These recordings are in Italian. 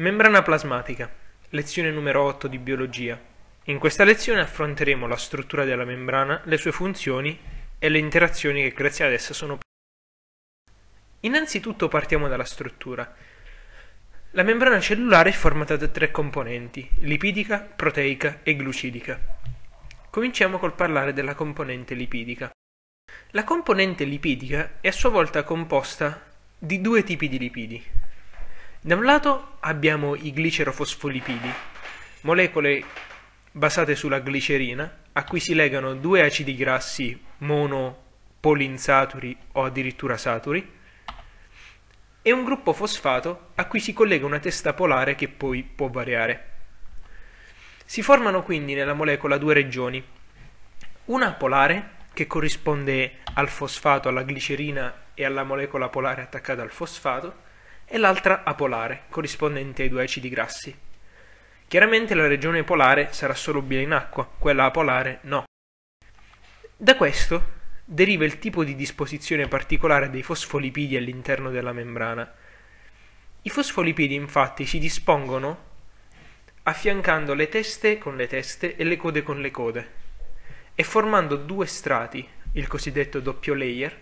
Membrana plasmatica. Lezione numero 8 di biologia. In questa lezione affronteremo la struttura della membrana, le sue funzioni e le interazioni che grazie ad essa sono presenti. Innanzitutto partiamo dalla struttura. La membrana cellulare è formata da tre componenti, lipidica, proteica e glucidica. Cominciamo col parlare della componente lipidica. La componente lipidica è a sua volta composta di due tipi di lipidi, da un lato abbiamo i glicerofosfolipidi, molecole basate sulla glicerina, a cui si legano due acidi grassi monopolinsaturi o addirittura saturi, e un gruppo fosfato a cui si collega una testa polare che poi può variare. Si formano quindi nella molecola due regioni, una polare che corrisponde al fosfato, alla glicerina e alla molecola polare attaccata al fosfato, e l'altra apolare, corrispondente ai due acidi grassi. Chiaramente la regione polare sarà solubile in acqua, quella apolare no. Da questo deriva il tipo di disposizione particolare dei fosfolipidi all'interno della membrana. I fosfolipidi infatti si dispongono affiancando le teste con le teste e le code con le code e formando due strati, il cosiddetto doppio layer,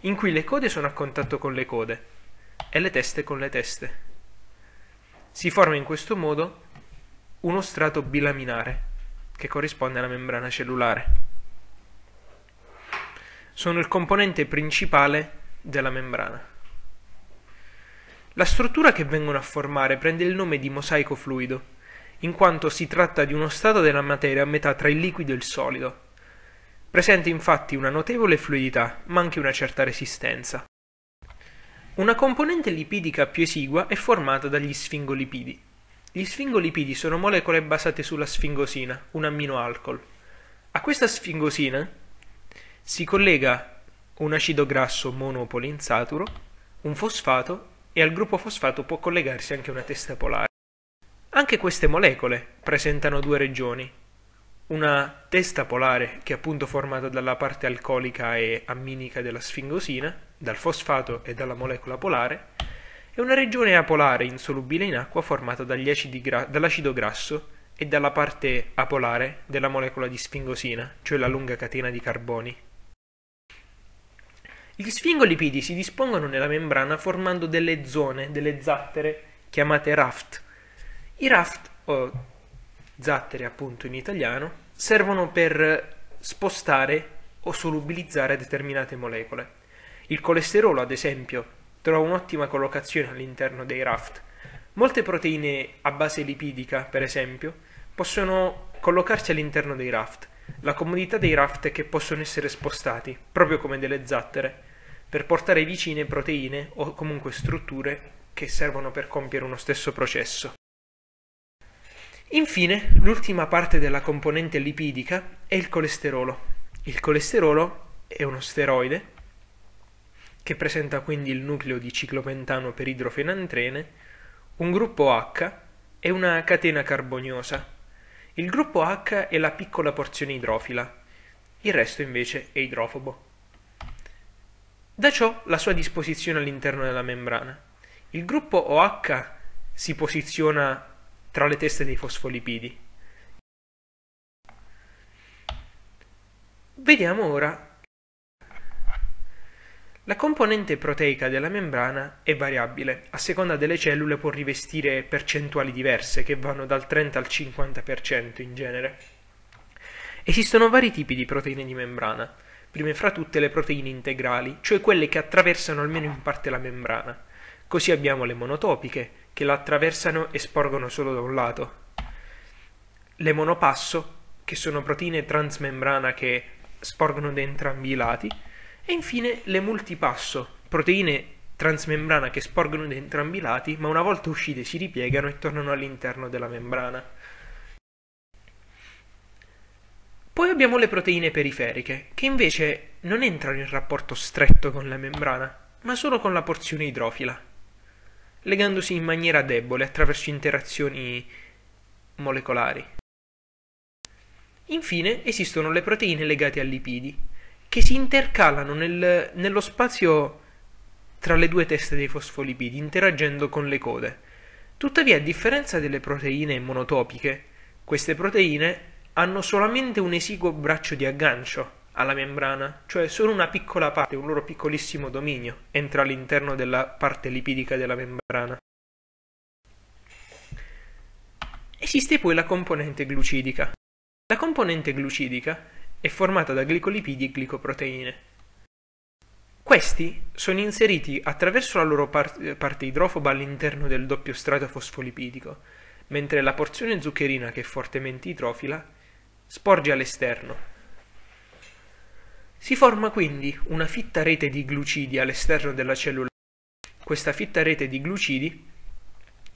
in cui le code sono a contatto con le code e le teste con le teste. Si forma in questo modo uno strato bilaminare che corrisponde alla membrana cellulare. Sono il componente principale della membrana. La struttura che vengono a formare prende il nome di mosaico fluido, in quanto si tratta di uno stato della materia a metà tra il liquido e il solido. Presenta infatti una notevole fluidità, ma anche una certa resistenza. Una componente lipidica più esigua è formata dagli sfingolipidi. Gli sfingolipidi sono molecole basate sulla sfingosina, un amminoalcol. A questa sfingosina si collega un acido grasso monopolininsaturo, un fosfato e al gruppo fosfato può collegarsi anche una testa polare. Anche queste molecole presentano due regioni, una testa polare che è appunto formata dalla parte alcolica e amminica della sfingosina dal fosfato e dalla molecola polare, e una regione apolare insolubile in acqua formata gra- dall'acido grasso e dalla parte apolare della molecola di sfingosina, cioè la lunga catena di carboni. Gli sfingolipidi si dispongono nella membrana formando delle zone, delle zattere chiamate raft. I raft, o zattere appunto in italiano, servono per spostare o solubilizzare determinate molecole. Il colesterolo, ad esempio, trova un'ottima collocazione all'interno dei raft. Molte proteine a base lipidica, per esempio, possono collocarsi all'interno dei raft. La comodità dei raft è che possono essere spostati, proprio come delle zattere, per portare vicine proteine o comunque strutture che servono per compiere uno stesso processo. Infine, l'ultima parte della componente lipidica è il colesterolo. Il colesterolo è uno steroide che presenta quindi il nucleo di ciclopentano per idrofenantrene, un gruppo H e una catena carboniosa. Il gruppo H è la piccola porzione idrofila, il resto invece è idrofobo. Da ciò la sua disposizione all'interno della membrana. Il gruppo OH si posiziona tra le teste dei fosfolipidi. Vediamo ora la componente proteica della membrana è variabile, a seconda delle cellule può rivestire percentuali diverse che vanno dal 30 al 50% in genere. Esistono vari tipi di proteine di membrana, prime fra tutte le proteine integrali, cioè quelle che attraversano almeno in parte la membrana. Così abbiamo le monotopiche, che la attraversano e sporgono solo da un lato. Le monopasso, che sono proteine transmembrana che sporgono da entrambi i lati, e infine le multipasso, proteine transmembrana che sporgono da entrambi i lati, ma una volta uscite si ripiegano e tornano all'interno della membrana. Poi abbiamo le proteine periferiche, che invece non entrano in rapporto stretto con la membrana, ma solo con la porzione idrofila, legandosi in maniera debole attraverso interazioni molecolari. Infine esistono le proteine legate a lipidi, che si intercalano nel, nello spazio tra le due teste dei fosfolipidi, interagendo con le code. Tuttavia, a differenza delle proteine monotopiche, queste proteine hanno solamente un esiguo braccio di aggancio alla membrana, cioè solo una piccola parte, un loro piccolissimo dominio, entra all'interno della parte lipidica della membrana. Esiste poi la componente glucidica. La componente glucidica è formata da glicolipidi e glicoproteine. Questi sono inseriti attraverso la loro parte, parte idrofoba all'interno del doppio strato fosfolipidico, mentre la porzione zuccherina, che è fortemente idrofila, sporge all'esterno. Si forma quindi una fitta rete di glucidi all'esterno della cellula. Questa fitta rete di glucidi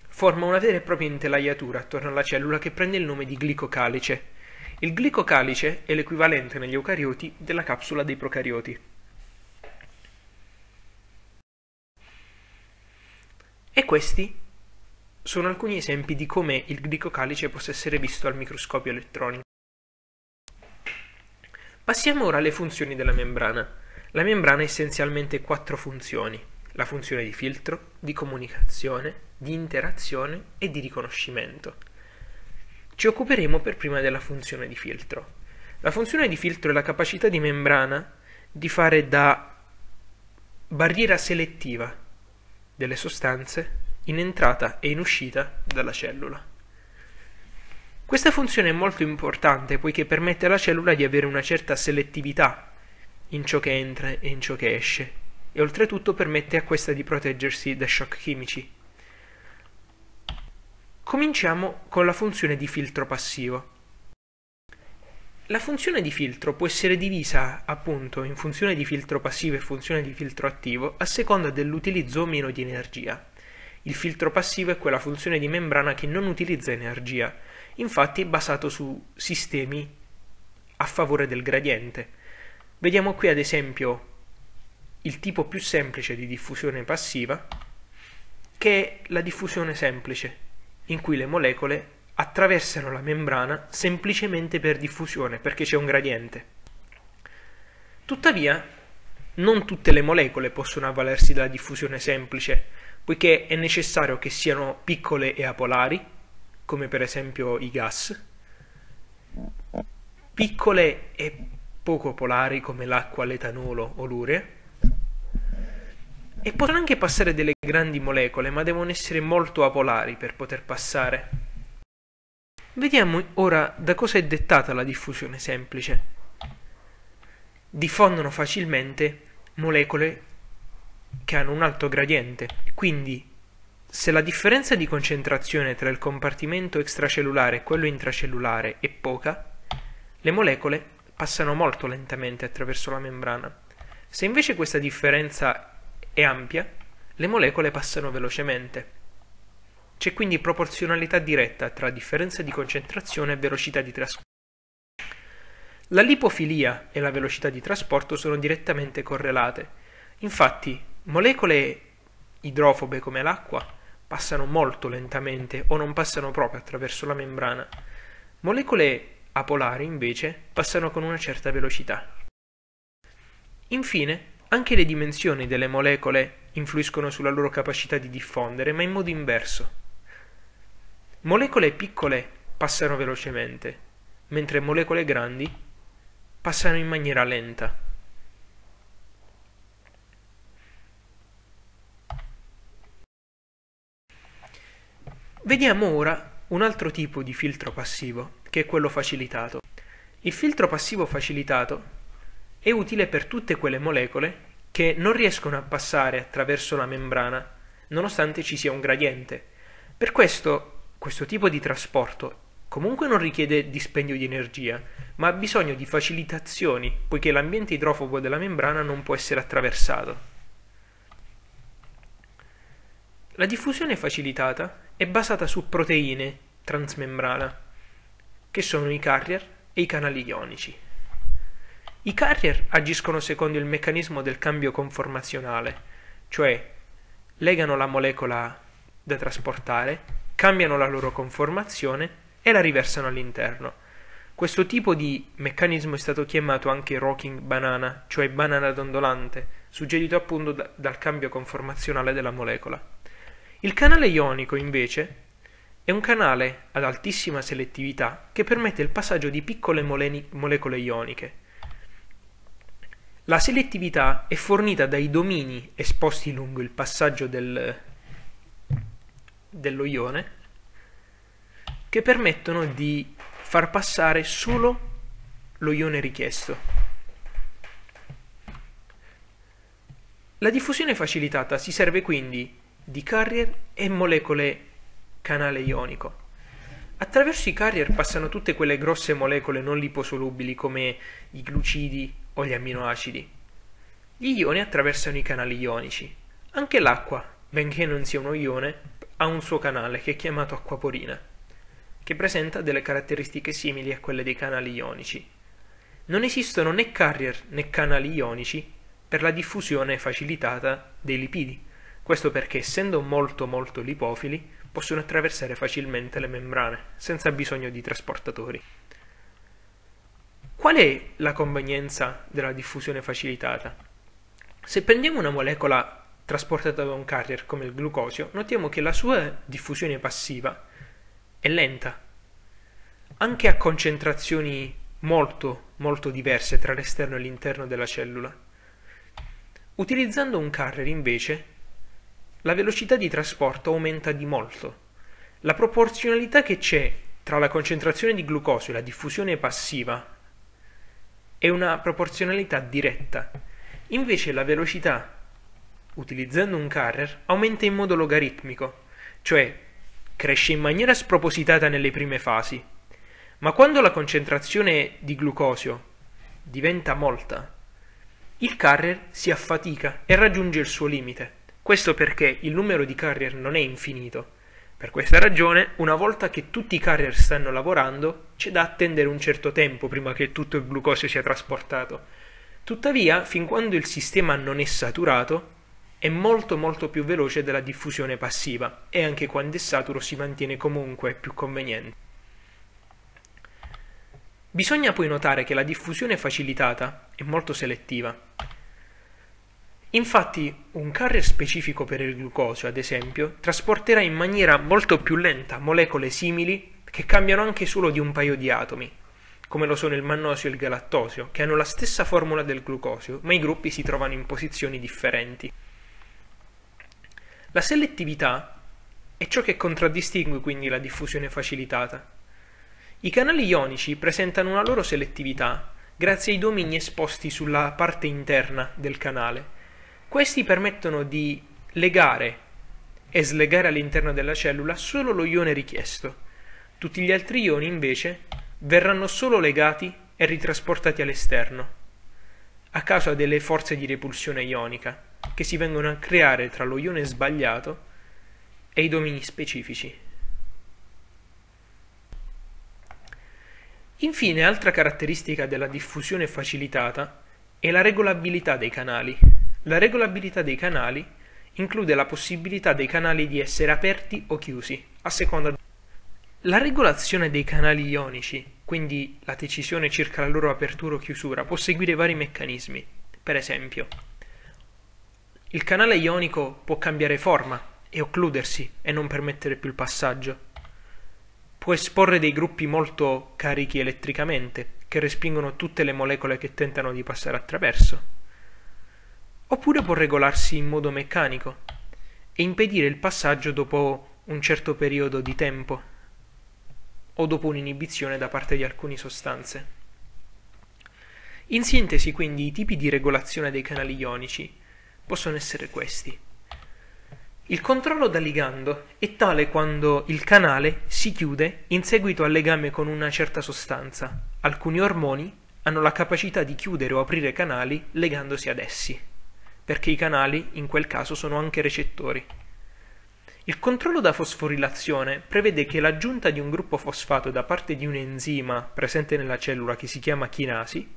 forma una vera e propria intelaiatura attorno alla cellula che prende il nome di glicocalice il glicocalice è l'equivalente negli eucarioti della capsula dei procarioti. E questi sono alcuni esempi di come il glicocalice possa essere visto al microscopio elettronico. Passiamo ora alle funzioni della membrana. La membrana ha essenzialmente quattro funzioni, la funzione di filtro, di comunicazione, di interazione e di riconoscimento. Ci occuperemo per prima della funzione di filtro. La funzione di filtro è la capacità di membrana di fare da barriera selettiva delle sostanze in entrata e in uscita dalla cellula. Questa funzione è molto importante poiché permette alla cellula di avere una certa selettività in ciò che entra e in ciò che esce e oltretutto permette a questa di proteggersi da shock chimici Cominciamo con la funzione di filtro passivo. La funzione di filtro può essere divisa appunto in funzione di filtro passivo e funzione di filtro attivo a seconda dell'utilizzo o meno di energia. Il filtro passivo è quella funzione di membrana che non utilizza energia, infatti è basato su sistemi a favore del gradiente. Vediamo qui ad esempio il tipo più semplice di diffusione passiva, che è la diffusione semplice, in cui le molecole attraversano la membrana semplicemente per diffusione, perché c'è un gradiente. Tuttavia, non tutte le molecole possono avvalersi della diffusione semplice, poiché è necessario che siano piccole e apolari, come per esempio i gas, piccole e poco polari come l'acqua, l'etanolo o l'urea, e possono anche passare delle grandi molecole, ma devono essere molto apolari per poter passare. Vediamo ora da cosa è dettata la diffusione semplice. Diffondono facilmente molecole che hanno un alto gradiente, quindi se la differenza di concentrazione tra il compartimento extracellulare e quello intracellulare è poca, le molecole passano molto lentamente attraverso la membrana. Se invece questa differenza e ampia, le molecole passano velocemente. C'è quindi proporzionalità diretta tra differenza di concentrazione e velocità di trasporto. La lipofilia e la velocità di trasporto sono direttamente correlate. Infatti, molecole idrofobe come l'acqua passano molto lentamente o non passano proprio attraverso la membrana. Molecole apolari, invece, passano con una certa velocità. Infine, anche le dimensioni delle molecole influiscono sulla loro capacità di diffondere, ma in modo inverso. Molecole piccole passano velocemente, mentre molecole grandi passano in maniera lenta. Vediamo ora un altro tipo di filtro passivo, che è quello facilitato. Il filtro passivo facilitato è utile per tutte quelle molecole che non riescono a passare attraverso la membrana, nonostante ci sia un gradiente. Per questo, questo tipo di trasporto comunque non richiede dispendio di energia, ma ha bisogno di facilitazioni, poiché l'ambiente idrofobo della membrana non può essere attraversato. La diffusione facilitata è basata su proteine transmembrana, che sono i carrier e i canali ionici. I carrier agiscono secondo il meccanismo del cambio conformazionale, cioè legano la molecola da trasportare, cambiano la loro conformazione e la riversano all'interno. Questo tipo di meccanismo è stato chiamato anche rocking banana, cioè banana dondolante, suggerito appunto da, dal cambio conformazionale della molecola. Il canale ionico, invece, è un canale ad altissima selettività che permette il passaggio di piccole mole- molecole ioniche. La selettività è fornita dai domini esposti lungo il passaggio del, dello ione che permettono di far passare solo lo ione richiesto. La diffusione facilitata si serve quindi di carrier e molecole canale ionico. Attraverso i carrier passano tutte quelle grosse molecole non liposolubili come i glucidi, o gli amminoacidi. Gli ioni attraversano i canali ionici. Anche l'acqua, benché non sia uno ione, ha un suo canale che è chiamato acquaporina, che presenta delle caratteristiche simili a quelle dei canali ionici. Non esistono né carrier né canali ionici per la diffusione facilitata dei lipidi. Questo perché, essendo molto molto lipofili, possono attraversare facilmente le membrane, senza bisogno di trasportatori. Qual è la convenienza della diffusione facilitata? Se prendiamo una molecola trasportata da un carrier come il glucosio, notiamo che la sua diffusione passiva è lenta, anche a concentrazioni molto, molto diverse tra l'esterno e l'interno della cellula. Utilizzando un carrier invece, la velocità di trasporto aumenta di molto. La proporzionalità che c'è tra la concentrazione di glucosio e la diffusione passiva è una proporzionalità diretta. Invece la velocità, utilizzando un carrer, aumenta in modo logaritmico, cioè cresce in maniera spropositata nelle prime fasi. Ma quando la concentrazione di glucosio diventa molta, il carrer si affatica e raggiunge il suo limite. Questo perché il numero di carrier non è infinito, per questa ragione, una volta che tutti i carrier stanno lavorando, c'è da attendere un certo tempo prima che tutto il glucosio sia trasportato. Tuttavia, fin quando il sistema non è saturato, è molto molto più veloce della diffusione passiva e anche quando è saturo si mantiene comunque più conveniente. Bisogna poi notare che la diffusione facilitata è molto selettiva. Infatti un carrier specifico per il glucosio, ad esempio, trasporterà in maniera molto più lenta molecole simili che cambiano anche solo di un paio di atomi, come lo sono il mannosio e il galattosio, che hanno la stessa formula del glucosio, ma i gruppi si trovano in posizioni differenti. La selettività è ciò che contraddistingue quindi la diffusione facilitata. I canali ionici presentano una loro selettività grazie ai domini esposti sulla parte interna del canale, questi permettono di legare e slegare all'interno della cellula solo lo ione richiesto. Tutti gli altri ioni invece verranno solo legati e ritrasportati all'esterno, a causa delle forze di repulsione ionica che si vengono a creare tra lo ione sbagliato e i domini specifici. Infine, altra caratteristica della diffusione facilitata è la regolabilità dei canali, la regolabilità dei canali include la possibilità dei canali di essere aperti o chiusi, a seconda la regolazione dei canali ionici, quindi la decisione circa la loro apertura o chiusura, può seguire vari meccanismi. Per esempio, il canale ionico può cambiare forma e occludersi e non permettere più il passaggio. Può esporre dei gruppi molto carichi elettricamente, che respingono tutte le molecole che tentano di passare attraverso oppure può regolarsi in modo meccanico e impedire il passaggio dopo un certo periodo di tempo o dopo un'inibizione da parte di alcune sostanze. In sintesi, quindi, i tipi di regolazione dei canali ionici possono essere questi. Il controllo da ligando è tale quando il canale si chiude in seguito al legame con una certa sostanza. Alcuni ormoni hanno la capacità di chiudere o aprire canali legandosi ad essi perché i canali in quel caso sono anche recettori. Il controllo da fosforilazione prevede che l'aggiunta di un gruppo fosfato da parte di un enzima presente nella cellula che si chiama chinasi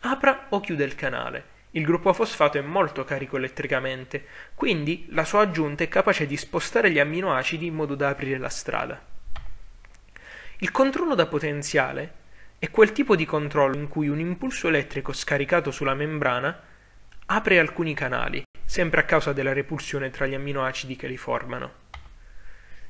apra o chiude il canale. Il gruppo fosfato è molto carico elettricamente, quindi la sua aggiunta è capace di spostare gli amminoacidi in modo da aprire la strada. Il controllo da potenziale è quel tipo di controllo in cui un impulso elettrico scaricato sulla membrana apre alcuni canali, sempre a causa della repulsione tra gli amminoacidi che li formano.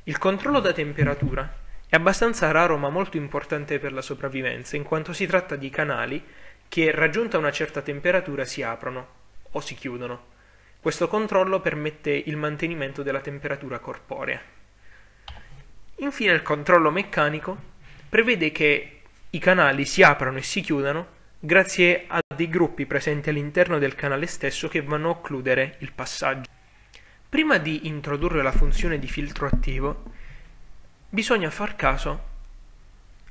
Il controllo da temperatura è abbastanza raro ma molto importante per la sopravvivenza, in quanto si tratta di canali che, raggiunta una certa temperatura, si aprono o si chiudono. Questo controllo permette il mantenimento della temperatura corporea. Infine il controllo meccanico prevede che i canali si aprano e si chiudano grazie a dei gruppi presenti all'interno del canale stesso che vanno a occludere il passaggio. Prima di introdurre la funzione di filtro attivo, bisogna far caso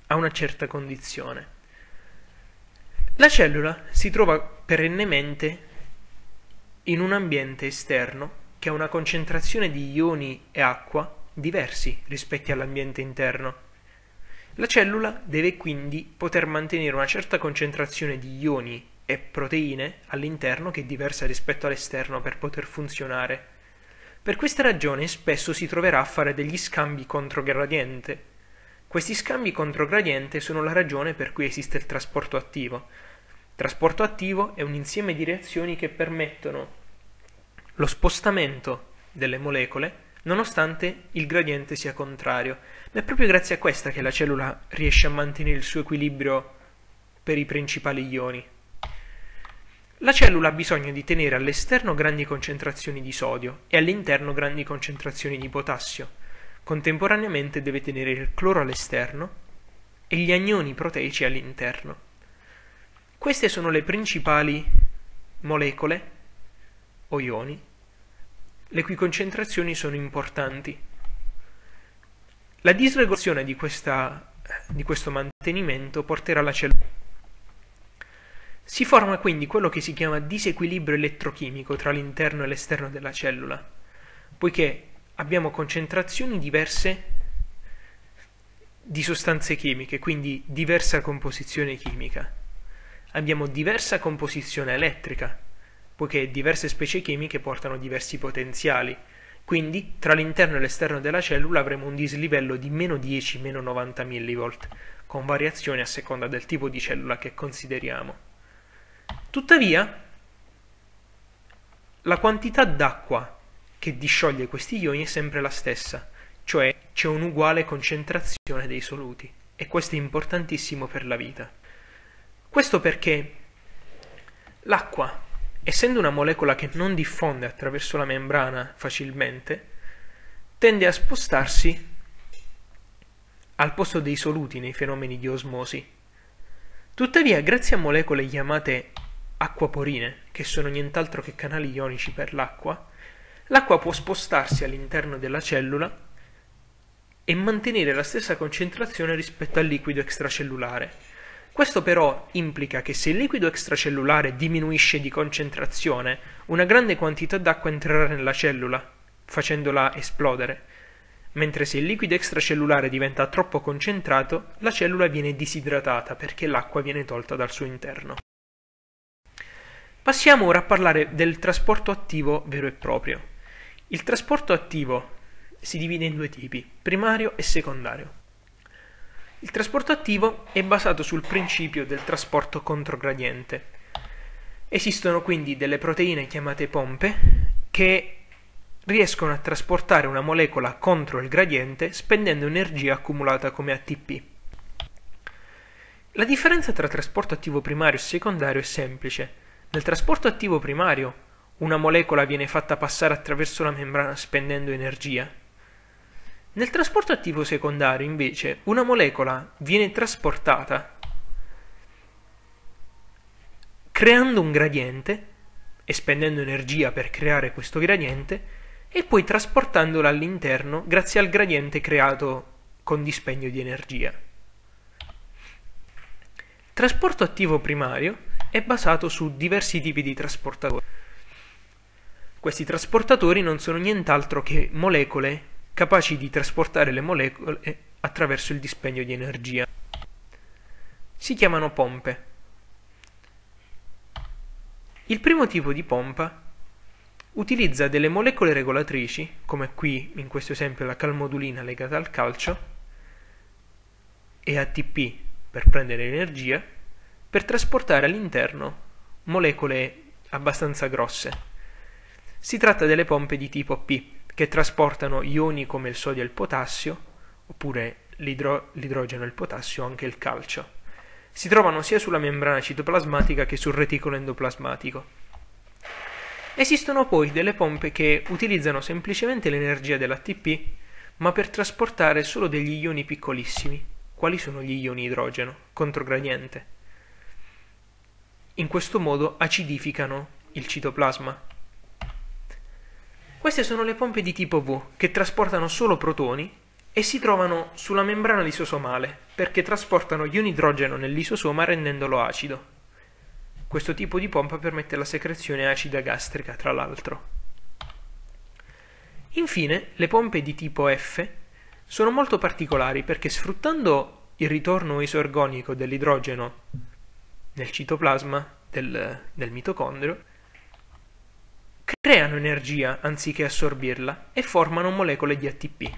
a una certa condizione. La cellula si trova perennemente in un ambiente esterno che ha una concentrazione di ioni e acqua diversi rispetto all'ambiente interno la cellula deve quindi poter mantenere una certa concentrazione di ioni e proteine all'interno che è diversa rispetto all'esterno per poter funzionare. Per questa ragione spesso si troverà a fare degli scambi contro gradiente. Questi scambi contro gradiente sono la ragione per cui esiste il trasporto attivo. Trasporto attivo è un insieme di reazioni che permettono lo spostamento delle molecole nonostante il gradiente sia contrario. Ma è proprio grazie a questa che la cellula riesce a mantenere il suo equilibrio per i principali ioni. La cellula ha bisogno di tenere all'esterno grandi concentrazioni di sodio e all'interno grandi concentrazioni di potassio. Contemporaneamente deve tenere il cloro all'esterno e gli anioni proteici all'interno. Queste sono le principali molecole o ioni le cui concentrazioni sono importanti. La disregolazione di, questa, di questo mantenimento porterà la cellula. Si forma quindi quello che si chiama disequilibrio elettrochimico tra l'interno e l'esterno della cellula, poiché abbiamo concentrazioni diverse di sostanze chimiche, quindi diversa composizione chimica. Abbiamo diversa composizione elettrica, poiché diverse specie chimiche portano diversi potenziali. Quindi, tra l'interno e l'esterno della cellula avremo un dislivello di meno 10-90 mV, con variazioni a seconda del tipo di cellula che consideriamo. Tuttavia, la quantità d'acqua che discioglie questi ioni è sempre la stessa, cioè c'è un'uguale concentrazione dei soluti, e questo è importantissimo per la vita. Questo perché l'acqua essendo una molecola che non diffonde attraverso la membrana facilmente, tende a spostarsi al posto dei soluti nei fenomeni di osmosi. Tuttavia, grazie a molecole chiamate acquaporine, che sono nient'altro che canali ionici per l'acqua, l'acqua può spostarsi all'interno della cellula e mantenere la stessa concentrazione rispetto al liquido extracellulare. Questo però implica che se il liquido extracellulare diminuisce di concentrazione, una grande quantità d'acqua entrerà nella cellula, facendola esplodere, mentre se il liquido extracellulare diventa troppo concentrato, la cellula viene disidratata perché l'acqua viene tolta dal suo interno. Passiamo ora a parlare del trasporto attivo vero e proprio. Il trasporto attivo si divide in due tipi, primario e secondario. Il trasporto attivo è basato sul principio del trasporto controgradiente. Esistono quindi delle proteine chiamate pompe che riescono a trasportare una molecola contro il gradiente spendendo energia accumulata come ATP. La differenza tra trasporto attivo primario e secondario è semplice. Nel trasporto attivo primario una molecola viene fatta passare attraverso la membrana spendendo energia, nel trasporto attivo secondario, invece, una molecola viene trasportata creando un gradiente, e spendendo energia per creare questo gradiente, e poi trasportandola all'interno grazie al gradiente creato con dispendio di energia. Trasporto attivo primario è basato su diversi tipi di trasportatori. Questi trasportatori non sono nient'altro che molecole capaci di trasportare le molecole eh, attraverso il dispendio di energia. Si chiamano pompe. Il primo tipo di pompa utilizza delle molecole regolatrici, come qui in questo esempio la calmodulina legata al calcio, e ATP per prendere energia, per trasportare all'interno molecole abbastanza grosse. Si tratta delle pompe di tipo P che trasportano ioni come il sodio e il potassio, oppure l'idro- l'idrogeno e il potassio, anche il calcio. Si trovano sia sulla membrana citoplasmatica che sul reticolo endoplasmatico. Esistono poi delle pompe che utilizzano semplicemente l'energia dell'ATP, ma per trasportare solo degli ioni piccolissimi, quali sono gli ioni idrogeno, controgradiente. In questo modo acidificano il citoplasma. Queste sono le pompe di tipo V che trasportano solo protoni e si trovano sulla membrana lisosomale perché trasportano ion idrogeno nell'isosoma rendendolo acido. Questo tipo di pompa permette la secrezione acida gastrica, tra l'altro. Infine, le pompe di tipo F sono molto particolari perché sfruttando il ritorno isorgonico dell'idrogeno nel citoplasma del, del mitocondrio, creano energia anziché assorbirla e formano molecole di ATP.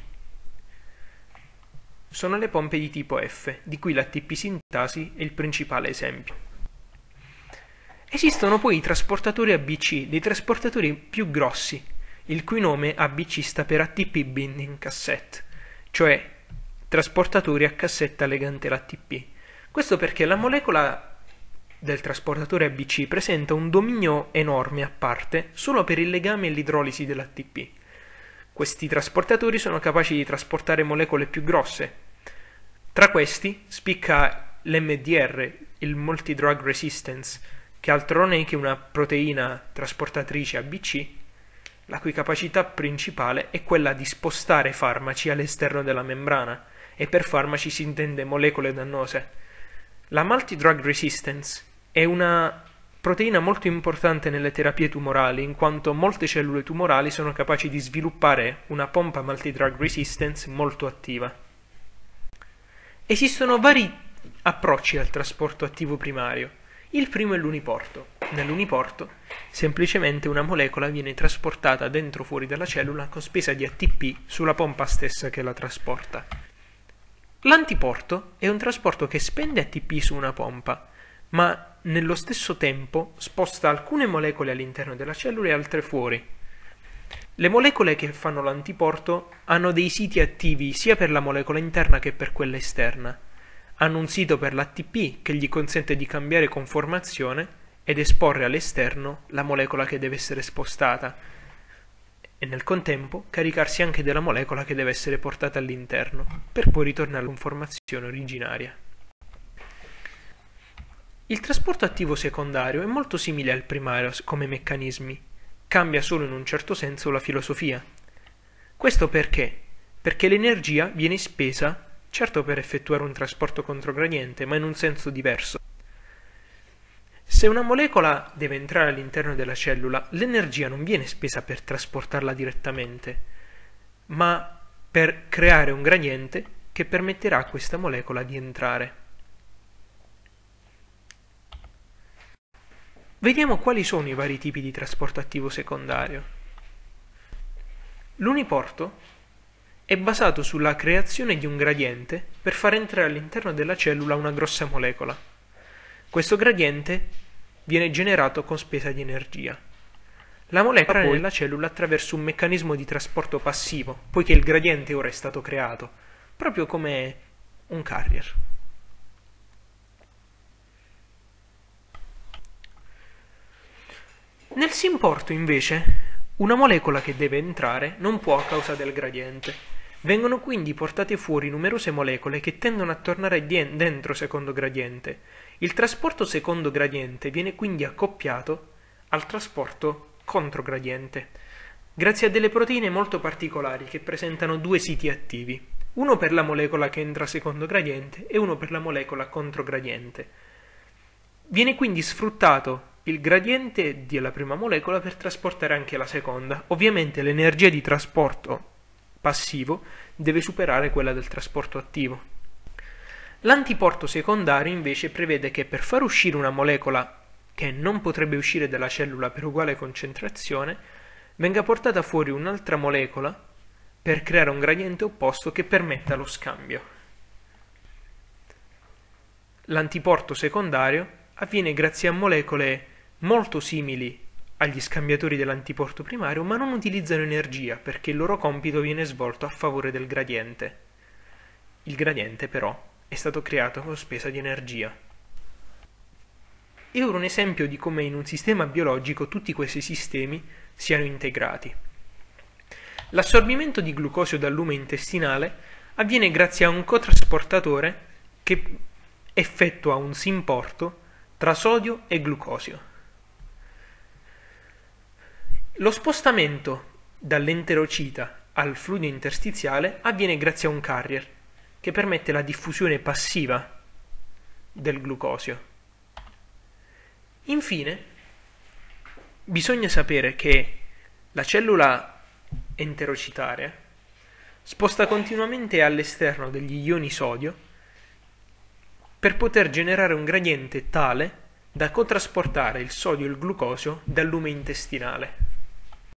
Sono le pompe di tipo F, di cui l'ATP sintasi è il principale esempio. Esistono poi i trasportatori ABC, dei trasportatori più grossi, il cui nome ABC sta per ATP Binding Cassette, cioè trasportatori a cassetta legante l'ATP. Questo perché la molecola del trasportatore ABC presenta un dominio enorme a parte solo per il legame e l'idrolisi dell'ATP. Questi trasportatori sono capaci di trasportare molecole più grosse. Tra questi spicca l'MDR, il Multidrug Resistance, che altro non è che una proteina trasportatrice ABC, la cui capacità principale è quella di spostare farmaci all'esterno della membrana, e per farmaci si intende molecole dannose. La multidrug resistance è una proteina molto importante nelle terapie tumorali, in quanto molte cellule tumorali sono capaci di sviluppare una pompa multidrug resistance molto attiva. Esistono vari approcci al trasporto attivo primario. Il primo è l'uniporto. Nell'uniporto, semplicemente una molecola viene trasportata dentro o fuori dalla cellula con spesa di ATP sulla pompa stessa che la trasporta. L'antiporto è un trasporto che spende ATP su una pompa, ma nello stesso tempo sposta alcune molecole all'interno della cellula e altre fuori. Le molecole che fanno l'antiporto hanno dei siti attivi sia per la molecola interna che per quella esterna. Hanno un sito per l'ATP che gli consente di cambiare conformazione ed esporre all'esterno la molecola che deve essere spostata, e nel contempo caricarsi anche della molecola che deve essere portata all'interno, per poi ritornare alla conformazione originaria. Il trasporto attivo secondario è molto simile al primario come meccanismi, cambia solo in un certo senso la filosofia. Questo perché? Perché l'energia viene spesa, certo per effettuare un trasporto controgradiente, ma in un senso diverso. Se una molecola deve entrare all'interno della cellula, l'energia non viene spesa per trasportarla direttamente, ma per creare un gradiente che permetterà a questa molecola di entrare. Vediamo quali sono i vari tipi di trasporto attivo secondario. L'uniporto è basato sulla creazione di un gradiente per far entrare all'interno della cellula una grossa molecola. Questo gradiente viene generato con spesa di energia. La molecola poi nella cellula attraverso un meccanismo di trasporto passivo, poiché il gradiente ora è stato creato, proprio come un carrier. Nel simporto, invece, una molecola che deve entrare non può a causa del gradiente. Vengono quindi portate fuori numerose molecole che tendono a tornare dentro secondo gradiente, il trasporto secondo gradiente viene quindi accoppiato al trasporto controgradiente, grazie a delle proteine molto particolari che presentano due siti attivi, uno per la molecola che entra secondo gradiente e uno per la molecola controgradiente. Viene quindi sfruttato il gradiente della prima molecola per trasportare anche la seconda. Ovviamente l'energia di trasporto passivo deve superare quella del trasporto attivo, L'antiporto secondario invece prevede che per far uscire una molecola che non potrebbe uscire dalla cellula per uguale concentrazione, venga portata fuori un'altra molecola per creare un gradiente opposto che permetta lo scambio. L'antiporto secondario avviene grazie a molecole molto simili agli scambiatori dell'antiporto primario, ma non utilizzano energia perché il loro compito viene svolto a favore del gradiente. Il gradiente però è stato creato con spesa di energia. E ora un esempio di come in un sistema biologico tutti questi sistemi siano integrati. L'assorbimento di glucosio dal lume intestinale avviene grazie a un cotrasportatore che effettua un simporto tra sodio e glucosio. Lo spostamento dall'enterocita al fluido interstiziale avviene grazie a un carrier che permette la diffusione passiva del glucosio. Infine, bisogna sapere che la cellula enterocitaria sposta continuamente all'esterno degli ioni sodio per poter generare un gradiente tale da contrasportare il sodio e il glucosio dal lume intestinale.